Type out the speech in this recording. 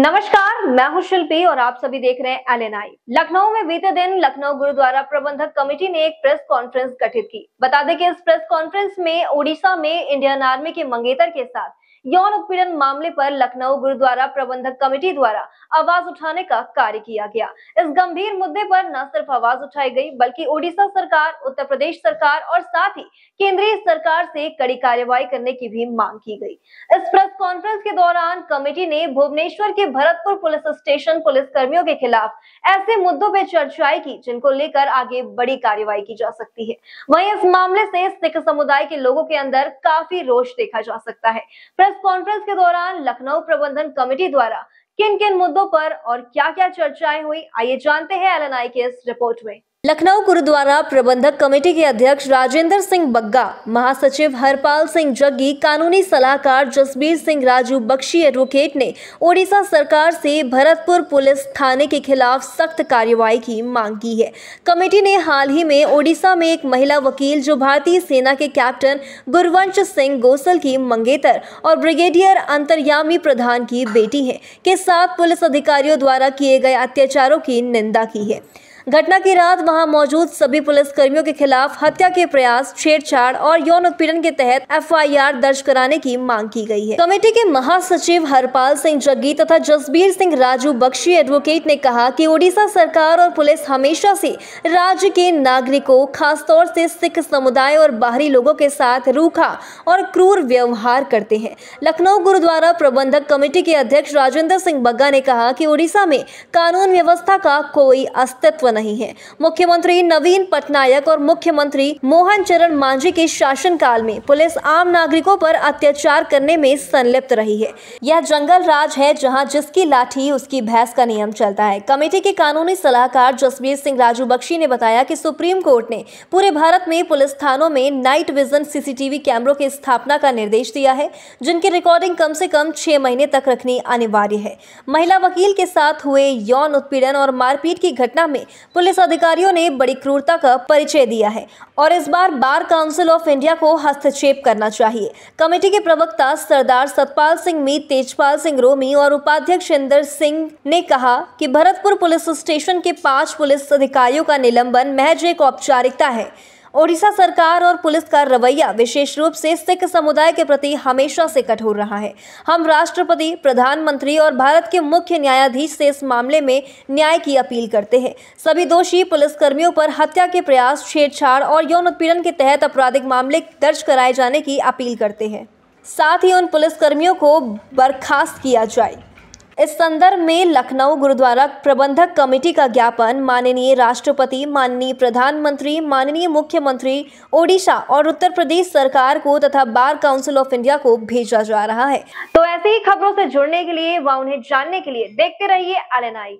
नमस्कार मैं हूं शिल्पी और आप सभी देख रहे हैं एलएनआई लखनऊ में बीते दिन लखनऊ गुरुद्वारा प्रबंधक कमेटी ने एक प्रेस कॉन्फ्रेंस गठित की बता दें कि इस प्रेस कॉन्फ्रेंस में ओडिशा में इंडियन आर्मी के मंगेतर के साथ यौन उत्पीड़न मामले पर लखनऊ गुरुद्वारा प्रबंधक कमेटी द्वारा आवाज उठाने का कार्य किया गया इस गंभीर मुद्दे पर न सिर्फ आवाज उठाई गई बल्कि ओडिशा सरकार उत्तर प्रदेश सरकार और साथ ही केंद्रीय सरकार से कड़ी कार्यवाही करने की भी मांग की गई इस प्रेस कॉन्फ्रेंस के दौरान कमेटी ने भुवनेश्वर के भरतपुर पुलिस स्टेशन पुलिस कर्मियों के खिलाफ ऐसे मुद्दों पर चर्चाएं की जिनको लेकर आगे बड़ी कार्यवाही की जा सकती है वही इस मामले से सिख समुदाय के लोगों के अंदर काफी रोष देखा जा सकता है प्रेस कॉन्फ्रेंस के दौरान लखनऊ प्रबंधन कमेटी द्वारा किन किन मुद्दों पर और क्या क्या चर्चाएं हुई आइए जानते हैं एल के इस रिपोर्ट में लखनऊ गुरुद्वारा प्रबंधक कमेटी के अध्यक्ष राजेंद्र सिंह बग्गा महासचिव हरपाल सिंह जग्गी कानूनी सलाहकार जसबीर सिंह राजू बख्शी एडवोकेट ने ओडिशा सरकार से भरतपुर पुलिस थाने के खिलाफ सख्त कार्रवाई की मांग की है कमेटी ने हाल ही में ओडिशा में एक महिला वकील जो भारतीय सेना के कैप्टन गुरवंश सिंह गोसल की मंगेतर और ब्रिगेडियर अंतर्यामी प्रधान की बेटी है के साथ पुलिस अधिकारियों द्वारा किए गए अत्याचारों की निंदा की है घटना की रात वहां मौजूद सभी पुलिसकर्मियों के खिलाफ हत्या के प्रयास छेड़छाड़ और यौन उत्पीड़न के तहत एफआईआर दर्ज कराने की मांग की गई है कमेटी के महासचिव हरपाल सिंह जग्गी तथा जसबीर सिंह राजू बख्शी एडवोकेट ने कहा कि ओडिशा सरकार और पुलिस हमेशा से राज्य के नागरिकों खासतौर से सिख समुदाय और बाहरी लोगों के साथ रूखा और क्रूर व्यवहार करते हैं लखनऊ गुरुद्वारा प्रबंधक कमेटी के अध्यक्ष राजेंद्र सिंह बग्गा ने कहा कि ओडिशा में कानून व्यवस्था का कोई अस्तित्व नहीं है मुख्यमंत्री नवीन पटनायक और मुख्यमंत्री मोहन चरण मांझी के शासन काल में पुलिस आम नागरिकों पर अत्याचार करने में संलिप्त रही है यह जंगल राज है जहाँ जिसकी लाठी उसकी भैंस का नियम चलता है कमेटी के कानूनी सलाहकार जसवीर सिंह राजू बख्शी ने बताया की सुप्रीम कोर्ट ने पूरे भारत में पुलिस थानों में नाइट विजन सीसीटीवी कैमरों की स्थापना का निर्देश दिया है जिनकी रिकॉर्डिंग कम से कम छह महीने तक रखनी अनिवार्य है महिला वकील के साथ हुए यौन उत्पीड़न और मारपीट की घटना में पुलिस अधिकारियों ने बड़ी क्रूरता का परिचय दिया है और इस बार बार काउंसिल ऑफ इंडिया को हस्तक्षेप करना चाहिए कमेटी के प्रवक्ता सरदार सतपाल सिंह मीत तेजपाल सिंह रोमी और उपाध्यक्ष इंदर सिंह ने कहा कि भरतपुर पुलिस स्टेशन के पांच पुलिस अधिकारियों का निलंबन महज एक औपचारिकता है ओडिशा सरकार और पुलिस का रवैया विशेष रूप से सिख समुदाय के प्रति हमेशा से कठोर रहा है हम राष्ट्रपति प्रधानमंत्री और भारत के मुख्य न्यायाधीश से इस मामले में न्याय की अपील करते हैं सभी दोषी पुलिसकर्मियों पर हत्या के प्रयास छेड़छाड़ और यौन उत्पीड़न के तहत आपराधिक मामले दर्ज कराए जाने की अपील करते हैं साथ ही उन पुलिसकर्मियों को बर्खास्त किया जाए इस संदर्भ में लखनऊ गुरुद्वारा प्रबंधक कमेटी का ज्ञापन माननीय राष्ट्रपति माननीय प्रधानमंत्री माननीय मुख्यमंत्री ओडिशा और उत्तर प्रदेश सरकार को तथा बार काउंसिल ऑफ इंडिया को भेजा जा रहा है तो ऐसी ही खबरों से जुड़ने के लिए व उन्हें जानने के लिए देखते रहिए एल